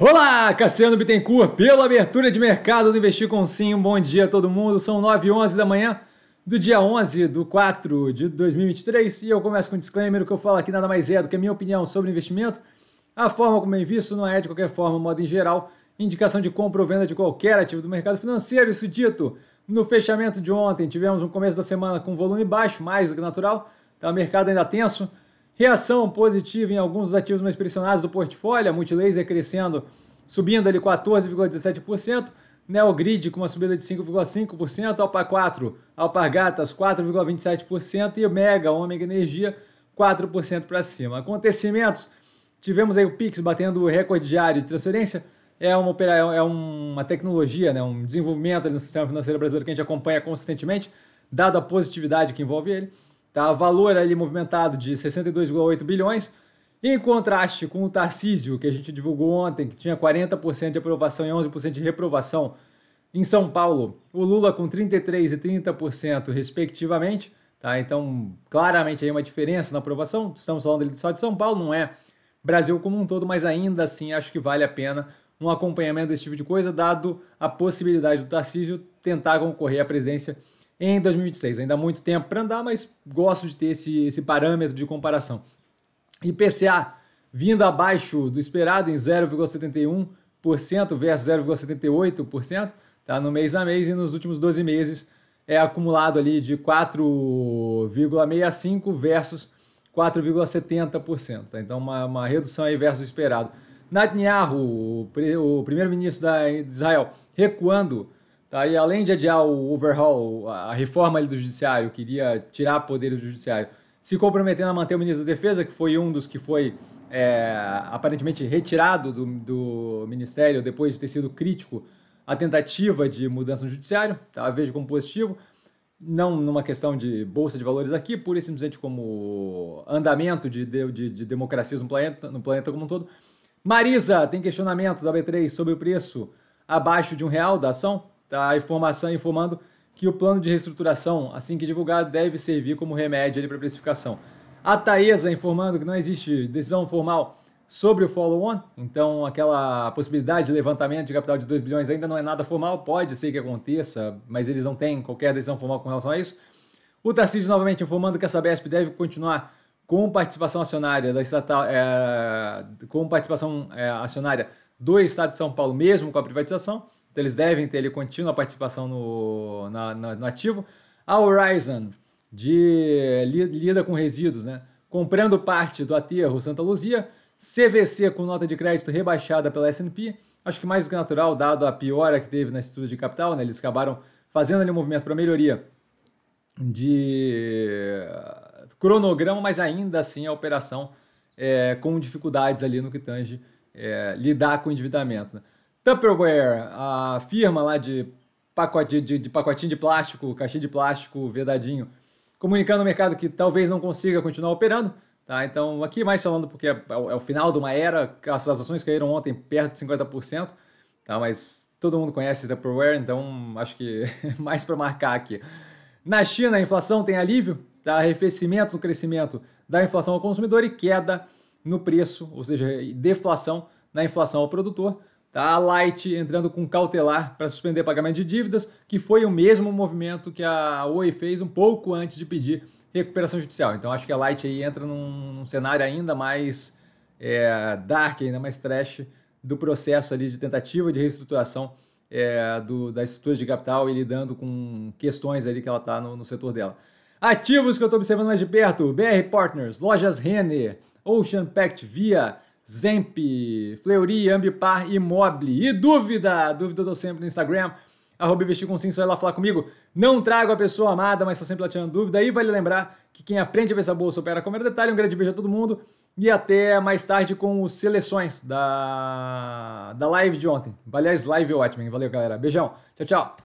Olá, Cassiano Bittencourt, pela abertura de mercado do Investir com Sim. Um bom dia a todo mundo. São 9 h 11 da manhã do dia 11 do 4 de 2023 e eu começo com um disclaimer, o que eu falo aqui nada mais é do que a minha opinião sobre investimento. A forma como eu visto não é, de qualquer forma, modo em geral, indicação de compra ou venda de qualquer ativo do mercado financeiro. Isso dito, no fechamento de ontem tivemos um começo da semana com volume baixo, mais do que natural, tá? o mercado ainda tenso, Reação positiva em alguns dos ativos mais pressionados do portfólio, a Multilaser crescendo, subindo ali 14,17%, Neogrid com uma subida de 5,5%, Alpa 4, Alpargatas 4,27% e Mega, Mega Energia 4% para cima. Acontecimentos, tivemos aí o Pix batendo o recorde diário de transferência, é uma, é uma tecnologia, né? um desenvolvimento no sistema financeiro brasileiro que a gente acompanha consistentemente, dado a positividade que envolve ele. Tá? Valor ali movimentado de 62,8 bilhões, em contraste com o Tarcísio, que a gente divulgou ontem, que tinha 40% de aprovação e 11% de reprovação em São Paulo, o Lula com 33% e 30%, respectivamente. Tá? Então, claramente aí uma diferença na aprovação. Estamos falando só de São Paulo, não é Brasil como um todo, mas ainda assim acho que vale a pena um acompanhamento desse tipo de coisa, dado a possibilidade do Tarcísio tentar concorrer à presidência em 2026. Ainda há muito tempo para andar, mas gosto de ter esse, esse parâmetro de comparação. IPCA vindo abaixo do esperado em 0,71% versus 0,78%, tá? no mês a mês e nos últimos 12 meses é acumulado ali de 4,65% versus 4,70%. Tá? Então uma, uma redução aí versus o esperado. Netanyahu, o primeiro-ministro de Israel, recuando Tá? E além de adiar o overhaul, a reforma do judiciário, queria tirar poder do judiciário, se comprometendo a manter o ministro da Defesa, que foi um dos que foi é, aparentemente retirado do, do ministério depois de ter sido crítico à tentativa de mudança no judiciário, tá? vejo como positivo não numa questão de bolsa de valores aqui, pura e simplesmente como andamento de, de, de democracias no planeta, no planeta como um todo. Marisa tem questionamento da B3 sobre o preço abaixo de um real da ação. Tá? A informação informando que o plano de reestruturação, assim que divulgado, deve servir como remédio para a precificação. A Taesa informando que não existe decisão formal sobre o follow-on, então aquela possibilidade de levantamento de capital de 2 bilhões ainda não é nada formal, pode ser que aconteça, mas eles não têm qualquer decisão formal com relação a isso. O Tarcísio novamente informando que a Sabesp deve continuar com participação acionária da estatal, é, eh, com participação é, acionária do Estado de São Paulo, mesmo com a privatização. Então eles devem ter ele contínua participação no, na, na, no ativo. A Horizon de, lida com resíduos, né? comprando parte do aterro Santa Luzia. CVC com nota de crédito rebaixada pela S&P. Acho que mais do que natural, dado a piora que teve na estrutura de capital, né? eles acabaram fazendo ali um movimento para melhoria de cronograma, mas ainda assim a operação é, com dificuldades ali no que tange é, lidar com o endividamento. Né? Tupperware, a firma lá de, pacote, de, de pacotinho de plástico, caixinha de plástico vedadinho, comunicando ao mercado que talvez não consiga continuar operando. Tá? Então, aqui mais falando porque é, é o é final de uma era, as ações caíram ontem perto de 50%, tá? mas todo mundo conhece Tupperware, então acho que é mais para marcar aqui. Na China, a inflação tem alívio, tá? arrefecimento no crescimento da inflação ao consumidor e queda no preço, ou seja, deflação na inflação ao produtor. Tá? A Light entrando com cautelar para suspender pagamento de dívidas, que foi o mesmo movimento que a Oi fez um pouco antes de pedir recuperação judicial. Então acho que a Light aí entra num, num cenário ainda mais é, dark, ainda mais trash do processo ali de tentativa de reestruturação é, do, da estrutura de capital e lidando com questões ali que ela está no, no, setor dela. Ativos que eu estou observando mais de perto, BR Partners, Lojas Renner, Ocean Pact Via, Zemp, Fleury, Ambipar, Imobile. E dúvida? Dúvida eu tô sempre no Instagram, arroba investir com sim, só falar comigo. Não trago a pessoa amada, mas estou sempre ela tirando dúvida. E vale lembrar que quem aprende a ver essa bolsa opera com o detalhe. Um grande beijo a todo mundo e até mais tarde com os seleções da, da live de ontem. Aliás, live ótimo, hein? Valeu, galera. Beijão. Tchau, tchau.